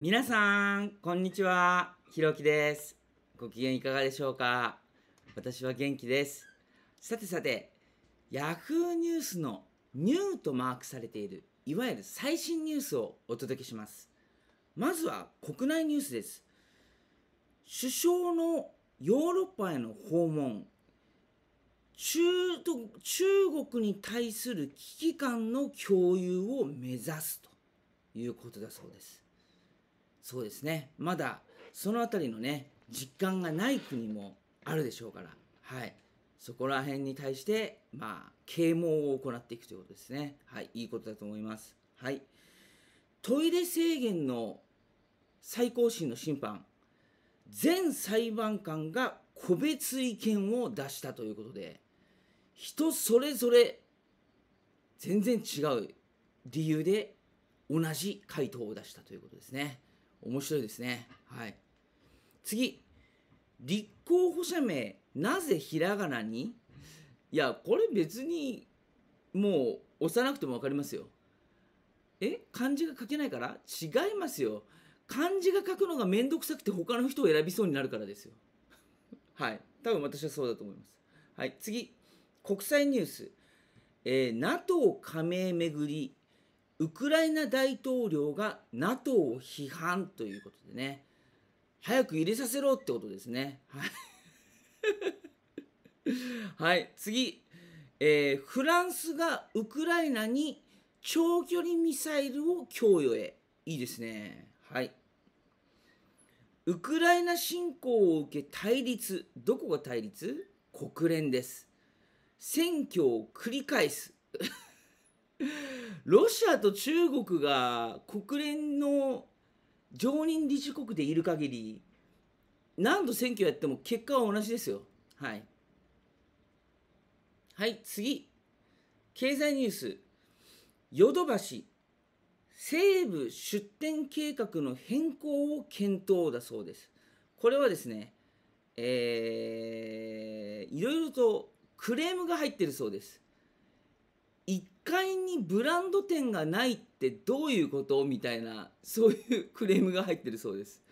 皆さん、こんにちは。ひろきです。ご機嫌いかがでしょうか私は元気です。さてさて、Yahoo ニュースのニューとマークされている、いわゆる最新ニュースをお届けします。まずは国内ニュースです。首相のヨーロッパへの訪問、中中国に対する危機感の共有を目指すということだそうです。そうですねまだその辺りのね実感がない国もあるでしょうから、はい、そこら辺に対してまあ啓蒙を行っていくということですねはいいいことだと思いますはいトイレ制限の最高審の審判全裁判官が個別意見を出したということで人それぞれ全然違う理由で同じ回答を出したということですね。面白いですね。はい。次。立候補者名、なぜひらがなにいや、これ別に、もう押さなくても分かりますよ。え漢字が書けないから違いますよ。漢字が書くのがめんどくさくて他の人を選びそうになるからですよ。はい。多分私はそうだと思います。はい。次。国際ニュース。えー、NATO 加盟めぐりウクライナ大統領が NATO を批判ということでね、早く入れさせろってことですね。はい。はい、次、えー、フランスがウクライナに長距離ミサイルを供与へ。いいですね。はい。ウクライナ侵攻を受け対立。どこが対立国連です。選挙を繰り返す。ロシアと中国が国連の常任理事国でいる限り何度選挙やっても結果は同じですよはいはい次経済ニュースヨドバシ西部出店計画の変更を検討だそうですこれはですねえー、いろいろとクレームが入ってるそうです1階にブランド店がないってどういうことみたいなそういうクレームが入ってるそうです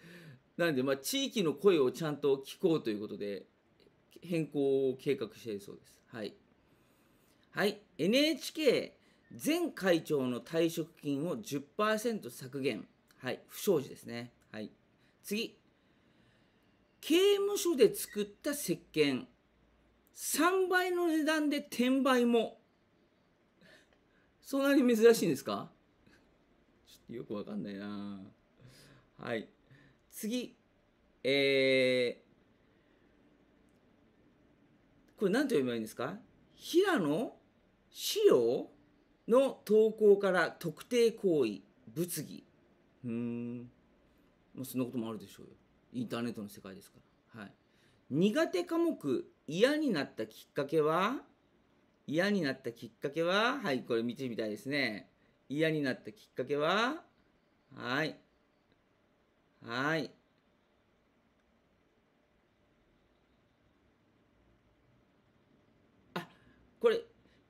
なのでまあ地域の声をちゃんと聞こうということで変更を計画しているそうですはい、はい、NHK 前会長の退職金を10%削減はい不祥事ですねはい次刑務所で作った石鹸3倍の値段で転売もそんなに珍しいんですかちょっとよくわかんないなはい。次。えー、これ何と読めばいいんですか平野資料の投稿から特定行為、物議。うん。まあ、そんなこともあるでしょうよ。インターネットの世界ですから。はい。苦手科目、嫌になったきっかけは嫌になったきっかけははい、これ道みたいですね。嫌になったきっかけははい。はい。あ、これ、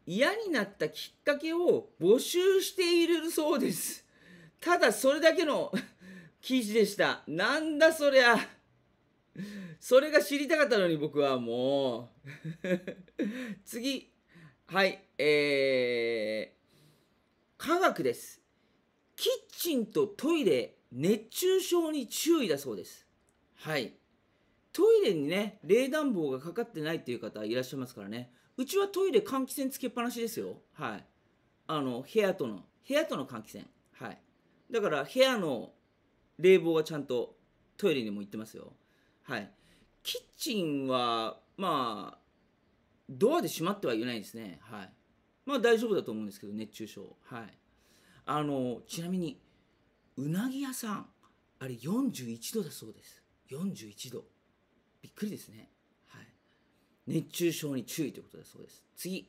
嫌になったきっかけを募集しているそうです。ただそれだけの 記事でした。なんだそりゃ。それが知りたかったのに僕はもう 次。はい、えー、科学です。キッチンとトイレ、熱中症に注意だそうです。はい。トイレにね、冷暖房がかかってないっていう方いらっしゃいますからね。うちはトイレ換気扇つけっぱなしですよ。はい。あの、部屋との、部屋との換気扇。はい。だから、部屋の冷房はちゃんとトイレにも行ってますよ。はい。キッチンは、まあ、ドアで閉まってはいないですね。はい。まあ大丈夫だと思うんですけど、熱中症。はい。あの、ちなみに、うなぎ屋さん、あれ41度だそうです。41度。びっくりですね。はい。熱中症に注意ということだそうです。次。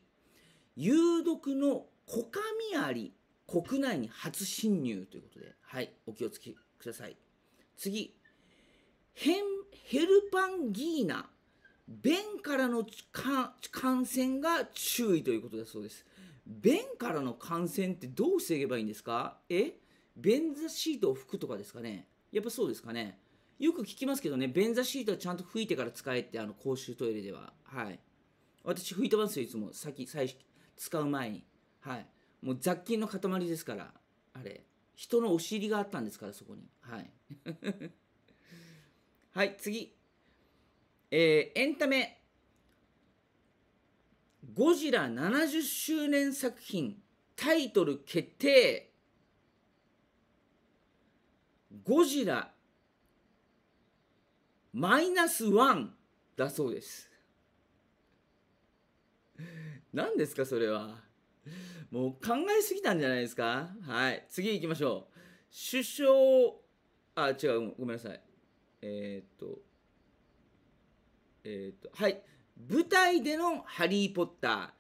有毒のコカミアリ、国内に初侵入ということで、はい。お気をつけください。次。ヘルパンギーナ便からの感染が注意ということだそうです。便からの感染ってどう防げばいいんですかえ便座シートを拭くとかですかねやっぱそうですかねよく聞きますけどね、便座シートはちゃんと拭いてから使えって、あの公衆トイレでは。はい。私拭いてますよ、いつも。先、最初、使う前に。はい。もう雑菌の塊ですから、あれ。人のお尻があったんですから、そこに。はい。はい、次。えー、エンタメ、ゴジラ70周年作品、タイトル決定。ゴジラマイナスワンだそうです。何ですかそれは。もう考えすぎたんじゃないですかはい。次行きましょう。首相、あ、違う、ごめんなさい。えー、っと。えっ、ー、と、はい。舞台でのハリーポッタ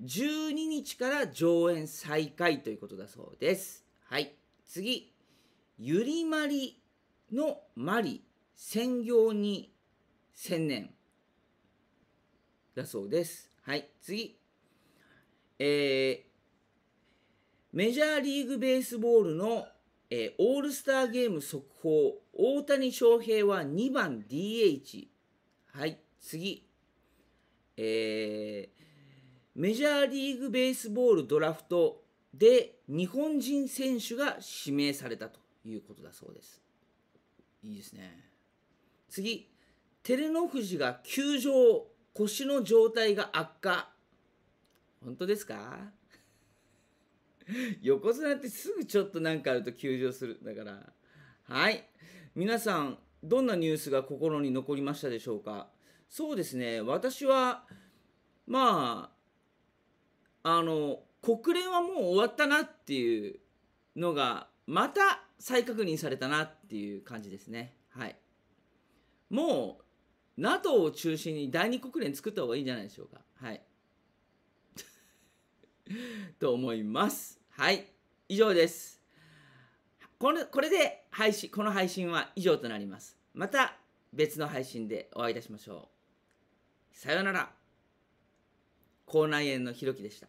ー、12日から上演再開ということだそうです。はい。次。ゆりまりのまり、専業に専念。だそうです。はい。次。えー、メジャーリーグベースボールの、えー、オールスターゲーム速報、大谷翔平は2番 DH、はい、次。えー、メジャーリーグベースボールドラフトで日本人選手が指名されたということだそうです。いいですね。次、照ノ富士が球場、腰の状態が悪化。本当ですか 横綱ってすぐちょっと何かあると休場する。だから。はい。皆さん、どんなニュースが心に残りましたでしょうかそうですね私はまああの国連はもう終わったなっていうのがまた再確認されたなっていう感じですねはいもう NATO を中心に第二国連作った方がいいんじゃないでしょうかはい と思いますはい以上ですこれこれで配信、この配信は以上となります。また別の配信でお会いいたしましょう。さようなら。口内炎のひろきでした。